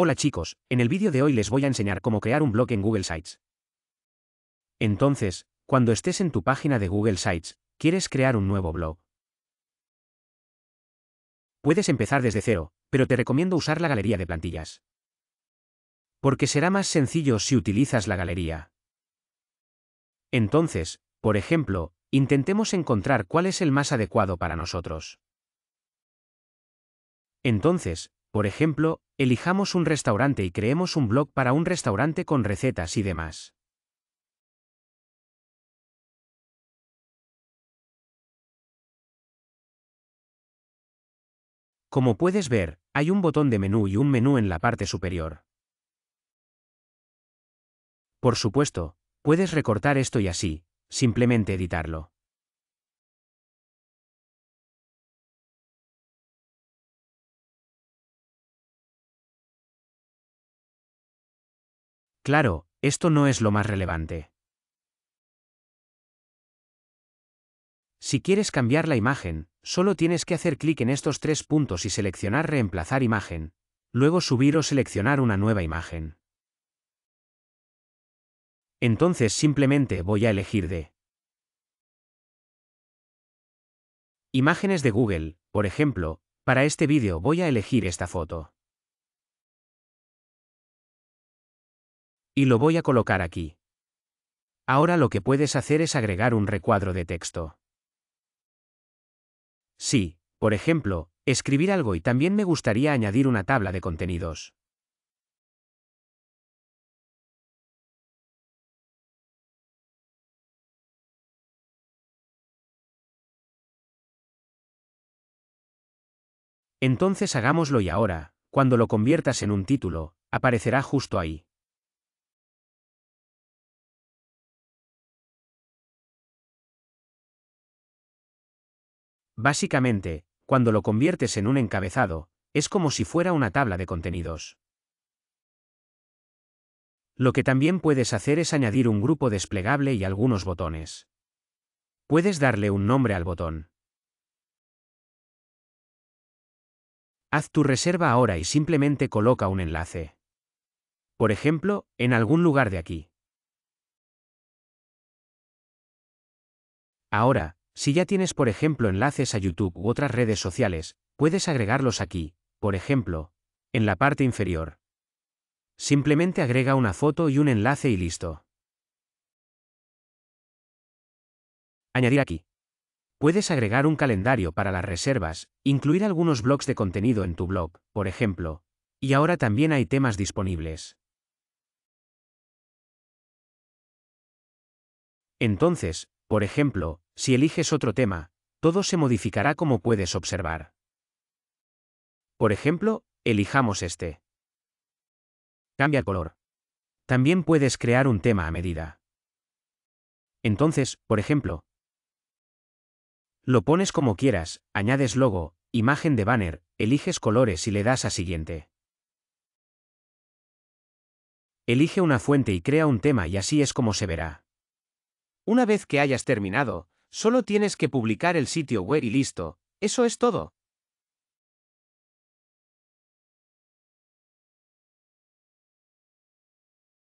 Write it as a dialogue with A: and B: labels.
A: Hola chicos, en el vídeo de hoy les voy a enseñar cómo crear un blog en Google Sites. Entonces, cuando estés en tu página de Google Sites, quieres crear un nuevo blog. Puedes empezar desde cero, pero te recomiendo usar la galería de plantillas. Porque será más sencillo si utilizas la galería. Entonces, por ejemplo, intentemos encontrar cuál es el más adecuado para nosotros. Entonces, por ejemplo, elijamos un restaurante y creemos un blog para un restaurante con recetas y demás. Como puedes ver, hay un botón de menú y un menú en la parte superior. Por supuesto, puedes recortar esto y así, simplemente editarlo.
B: Claro, esto no es lo más relevante.
A: Si quieres cambiar la imagen, solo tienes que hacer clic en estos tres puntos y seleccionar Reemplazar imagen, luego subir o seleccionar una nueva imagen. Entonces simplemente voy a elegir de Imágenes de Google, por ejemplo, para este vídeo voy a elegir esta foto. Y lo voy a colocar aquí. Ahora lo que puedes hacer es agregar un recuadro de texto. Sí, por ejemplo, escribir algo y también me gustaría añadir una tabla de contenidos. Entonces hagámoslo y ahora, cuando lo conviertas en un título, aparecerá justo ahí. Básicamente, cuando lo conviertes en un encabezado, es como si fuera una tabla de contenidos. Lo que también puedes hacer es añadir un grupo desplegable y algunos botones. Puedes darle un nombre al botón. Haz tu reserva ahora y simplemente coloca un enlace. Por ejemplo, en algún lugar de aquí. Ahora, si ya tienes por ejemplo enlaces a YouTube u otras redes sociales, puedes agregarlos aquí, por ejemplo, en la parte inferior. Simplemente agrega una foto y un enlace y listo. Añadir aquí. Puedes agregar un calendario para las reservas, incluir algunos blogs de contenido en tu blog, por ejemplo, y ahora también hay temas disponibles. Entonces, por ejemplo, si eliges otro tema, todo se modificará como puedes observar. Por ejemplo, elijamos este. Cambia color. También puedes crear un tema a medida. Entonces, por ejemplo, lo pones como quieras, añades logo, imagen de banner, eliges colores y le das a siguiente. Elige una fuente y crea un tema y así es como se verá. Una vez que hayas terminado, solo tienes que publicar el sitio web y listo, eso es todo.